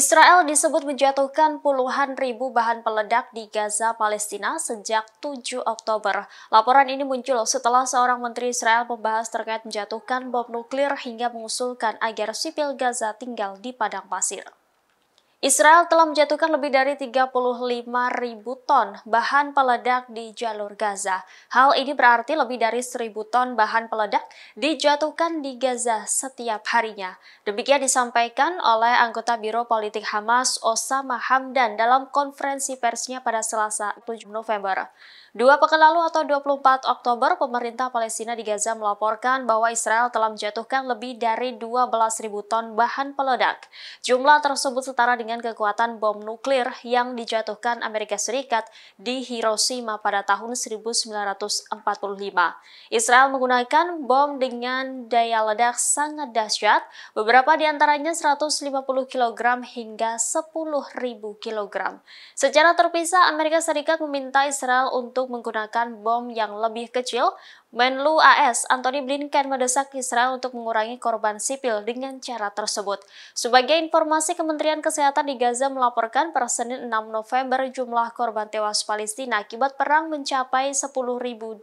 Israel disebut menjatuhkan puluhan ribu bahan peledak di Gaza, Palestina sejak 7 Oktober. Laporan ini muncul setelah seorang menteri Israel membahas terkait menjatuhkan bom nuklir hingga mengusulkan agar sipil Gaza tinggal di padang pasir. Israel telah menjatuhkan lebih dari 35 ribu ton bahan peledak di jalur Gaza. Hal ini berarti lebih dari 1000 ton bahan peledak dijatuhkan di Gaza setiap harinya. Demikian disampaikan oleh anggota Biro Politik Hamas Osama Hamdan dalam konferensi persnya pada Selasa 7 November. Dua pekan lalu atau 24 Oktober, pemerintah Palestina di Gaza melaporkan bahwa Israel telah menjatuhkan lebih dari 12 ribu ton bahan peledak. Jumlah tersebut setara dengan dengan kekuatan bom nuklir yang dijatuhkan Amerika Serikat di Hiroshima pada tahun 1945. Israel menggunakan bom dengan daya ledak sangat dahsyat, beberapa di antaranya 150 kg hingga 10.000 kg. Secara terpisah, Amerika Serikat meminta Israel untuk menggunakan bom yang lebih kecil. Menlu AS Anthony Blinken mendesak Israel untuk mengurangi korban sipil dengan cara tersebut. Sebagai informasi Kementerian Kesehatan Kesehatan di Gaza melaporkan per Senin 6 November jumlah korban tewas Palestina akibat perang mencapai 10.022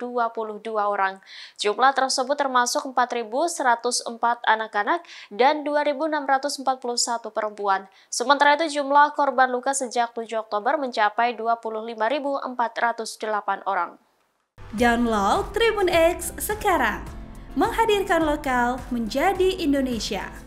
orang. Jumlah tersebut termasuk 4.104 anak-anak dan 2.641 perempuan. Sementara itu jumlah korban luka sejak 7 Oktober mencapai 25.408 orang. Download Tribun X sekarang, menghadirkan lokal menjadi Indonesia.